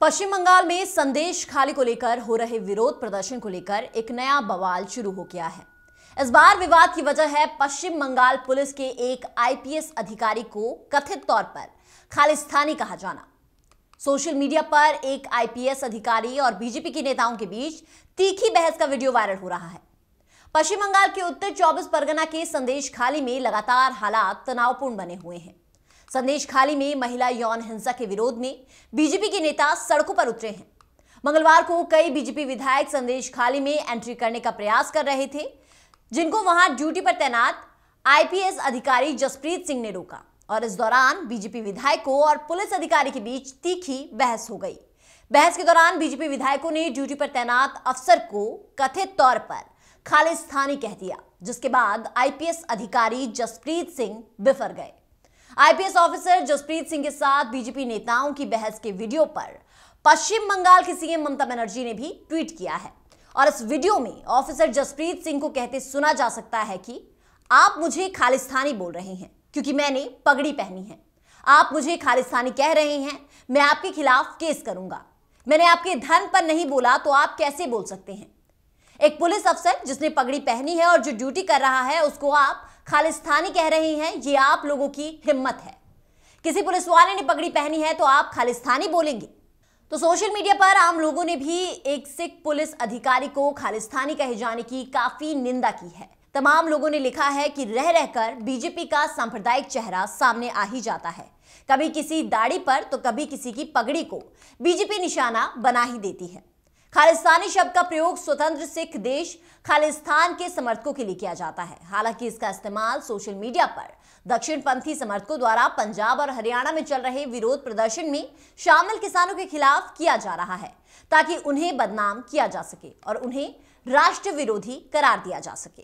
पश्चिम बंगाल में संदेश खाली को लेकर हो रहे विरोध प्रदर्शन को लेकर एक नया बवाल शुरू हो गया है इस बार विवाद की वजह है पश्चिम बंगाल पुलिस के एक आईपीएस अधिकारी को कथित तौर पर खालिस्तानी कहा जाना सोशल मीडिया पर एक आईपीएस अधिकारी और बीजेपी के नेताओं के बीच तीखी बहस का वीडियो वायरल हो रहा है पश्चिम बंगाल के उत्तर चौबीस परगना के संदेश खाली में लगातार हालात तनावपूर्ण बने हुए हैं संदेश खाली में महिला यौन हिंसा के विरोध में बीजेपी के नेता सड़कों पर उतरे हैं मंगलवार को कई बीजेपी विधायक संदेश खाली में एंट्री करने का प्रयास कर रहे थे जिनको वहां ड्यूटी पर तैनात आईपीएस अधिकारी जसप्रीत सिंह ने रोका और इस दौरान बीजेपी विधायकों और पुलिस अधिकारी के बीच तीखी बहस हो गई बहस के दौरान बीजेपी विधायकों ने ड्यूटी पर तैनात अफसर को कथित तौर पर खालिस्तानी कह दिया जिसके बाद आईपीएस अधिकारी जसप्रीत सिंह बिफर गए आईपीएस ऑफिसर जसप्रीत सिंह के साथ बीजेपी नेताओं की बहस के वीडियो पर पश्चिम बंगाल की सीएम ममता बनर्जी ने भी ट्वीट किया है और इस वीडियो में ऑफिसर जसप्रीत सिंह को कहते सुना जा सकता है कि आप मुझे खालिस्तानी बोल रहे हैं क्योंकि मैंने पगड़ी पहनी है आप मुझे खालिस्तानी कह रहे हैं मैं आपके खिलाफ केस करूंगा मैंने आपके धन पर नहीं बोला तो आप कैसे बोल सकते हैं एक पुलिस अफसर जिसने पगड़ी पहनी है और जो ड्यूटी कर रहा है उसको आप खालिस्तानी कह रही हैं ये आप लोगों की हिम्मत है किसी पुलिस वाले ने पगड़ी पहनी है तो आप खालिस्तानी बोलेंगे तो सोशल मीडिया पर आम लोगों ने भी एक सिख पुलिस अधिकारी को खालिस्तानी कहे जाने की काफी निंदा की है तमाम लोगों ने लिखा है कि रह रहकर बीजेपी का सांप्रदायिक चेहरा सामने आ ही जाता है कभी किसी दाढ़ी पर तो कभी किसी की पगड़ी को बीजेपी निशाना बना ही देती है खालिस्तानी शब्द का प्रयोग स्वतंत्र सिख देश खालिस्तान के समर्थकों के लिए किया जाता है हालांकि इसका इस्तेमाल सोशल मीडिया पर दक्षिण पंथी समर्थकों द्वारा पंजाब और हरियाणा में चल रहे विरोध प्रदर्शन में शामिल किसानों के खिलाफ किया जा रहा है ताकि उन्हें बदनाम किया जा सके और उन्हें राष्ट्र विरोधी करार दिया जा सके